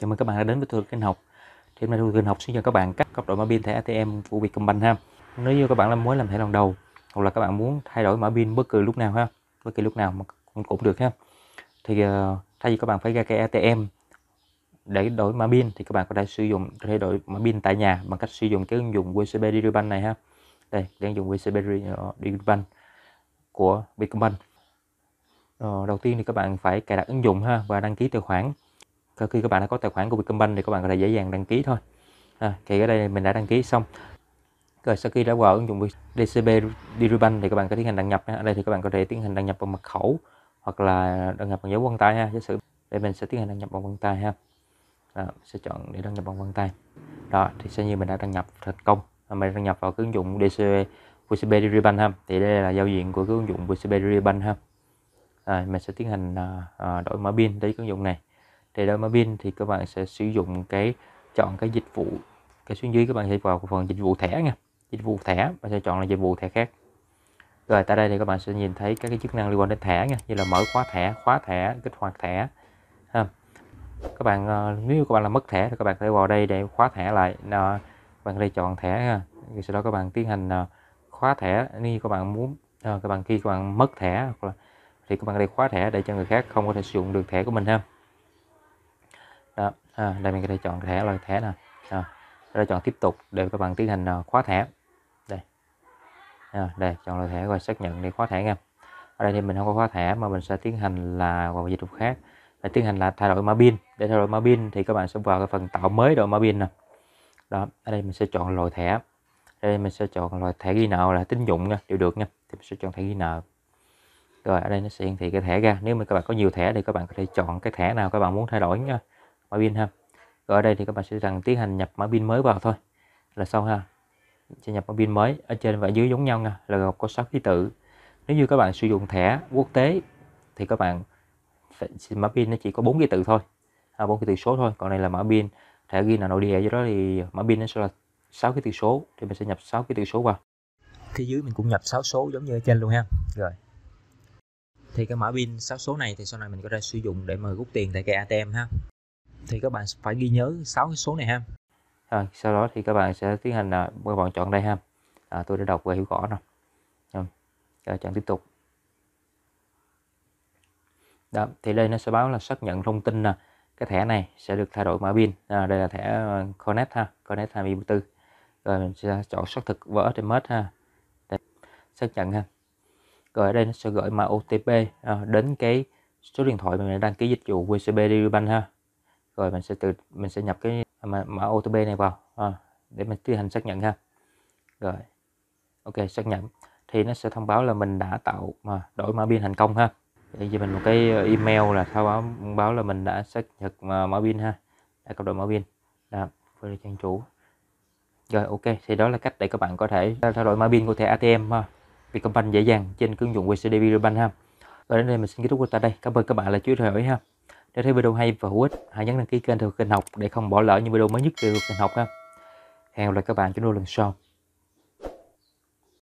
Chào mừng các bạn đã đến với tôi Kênh Học Thì hôm nay tôi Kênh Học sẽ cho các bạn cách cấp đổi mã pin thẻ ATM của Vietcombank ha Nếu như các bạn là mới làm thẻ lần đầu hoặc là các bạn muốn thay đổi mã pin bất cứ lúc nào ha bất kỳ lúc nào mà cũng, được ha thì uh, thay vì các bạn phải ra cái ATM để đổi mã pin thì các bạn có thể sử dụng thay đổi mã pin tại nhà bằng cách sử dụng cái ứng dụng WCB Digibank này ha đây ứng dụng WCB Digibank của Vietcombank uh, đầu tiên thì các bạn phải cài đặt ứng dụng ha và đăng ký tài khoản khi các bạn đã có tài khoản của Vietcombank thì các bạn có thể dễ dàng đăng ký thôi à, thì ở đây mình đã đăng ký xong rồi sau khi đã vào ứng dụng DCB Diribank thì các bạn có tiến hành đăng nhập ở đây thì các bạn có thể tiến hành đăng nhập bằng mật khẩu hoặc là đăng nhập bằng dấu vân tay ha giả sử đây mình sẽ tiến hành đăng nhập bằng vân tay ha đó, sẽ chọn để đăng nhập bằng vân tay đó thì sẽ như mình đã đăng nhập thành công mình đăng nhập vào cái ứng dụng DCB VCB Diribank ha thì đây là giao diện của cái ứng dụng VCB Diribank ha à, mình sẽ tiến hành à, à đổi mở pin tới ứng dụng này để đổi máy pin thì các bạn sẽ sử dụng cái chọn cái dịch vụ cái xuống dưới các bạn sẽ vào phần dịch vụ thẻ nha dịch vụ thẻ và sẽ chọn là dịch vụ thẻ khác rồi tại đây thì các bạn sẽ nhìn thấy các cái chức năng liên quan đến thẻ nha như là mở khóa thẻ khóa thẻ kích hoạt thẻ ha. các bạn nếu các bạn là mất thẻ thì các bạn phải vào đây để khóa thẻ lại nè bạn đây chọn thẻ ha. Rồi sau đó các bạn tiến hành khóa thẻ như các bạn muốn các bạn khi các bạn mất thẻ thì các bạn đi khóa thẻ để cho người khác không có thể sử dụng được thẻ của mình ha à, đây mình có thể chọn thẻ loại thẻ nè à, rồi chọn tiếp tục để các bạn tiến hành à, khóa thẻ đây à, đây chọn loại thẻ rồi xác nhận để khóa thẻ nha ở đây thì mình không có khóa thẻ mà mình sẽ tiến hành là vào dịch vụ khác để tiến hành là thay đổi mã pin để thay đổi mã pin thì các bạn sẽ vào cái phần tạo mới đổi mã pin nè đó ở đây mình sẽ chọn loại thẻ đây mình sẽ chọn loại thẻ ghi nợ là tín dụng nha đều được nha thì mình sẽ chọn thẻ ghi nợ rồi ở đây nó sẽ hiển thị cái thẻ ra nếu mà các bạn có nhiều thẻ thì các bạn có thể chọn cái thẻ nào các bạn muốn thay đổi nha mã pin ha rồi ở đây thì các bạn sẽ rằng tiến hành nhập mã pin mới vào thôi là sau ha sẽ nhập mã pin mới ở trên và dưới giống nhau nha là gồm có 6 ký tự nếu như các bạn sử dụng thẻ quốc tế thì các bạn mã pin nó chỉ có bốn ký tự thôi à, 4 ký tự số thôi còn này là mã pin thẻ ghi là nội địa do đó thì mã pin nó sẽ là 6 ký tự số thì mình sẽ nhập 6 ký tự số vào phía dưới mình cũng nhập 6 số giống như ở trên luôn ha rồi thì cái mã pin 6 số này thì sau này mình có thể sử dụng để mà rút tiền tại cây ATM ha thì các bạn phải ghi nhớ sáu cái số này ha à, sau đó thì các bạn sẽ tiến hành là các bạn chọn đây ha à, tôi đã đọc và hiểu rõ rồi à, chọn tiếp tục đó, thì đây nó sẽ báo là xác nhận thông tin nè à, cái thẻ này sẽ được thay đổi mã pin à, đây là thẻ à, connect ha connect 24 rồi mình sẽ chọn xác thực vỡ trên mất ha Để xác nhận ha rồi ở đây nó sẽ gửi mã OTP à, đến cái số điện thoại mà mình đăng ký dịch vụ WCB Digibank ha rồi mình sẽ tự mình sẽ nhập cái mã OTP này vào à, để mình tiến hành xác nhận ha rồi ok xác nhận thì nó sẽ thông báo là mình đã tạo mà ờ, đổi mã pin thành công ha để cho mình một cái ờ, email là thông báo báo là mình đã xác nhận mã pin ha đã cấp đổi mã pin đó với trang chủ rồi ok thì đó là cách để các bạn có thể thay đổi mã pin của thẻ ATM Vietcombank dễ dàng trên ứng dụng WCB Bank ha. Và đến đây mình xin kết thúc video tại đây. Cảm ơn các bạn là chú ý theo dõi ha để thấy video hay và hữu ích, hãy nhấn đăng ký kênh theo kênh học để không bỏ lỡ những video mới nhất từ kênh học ha. Hẹn gặp lại các bạn trong video lần sau.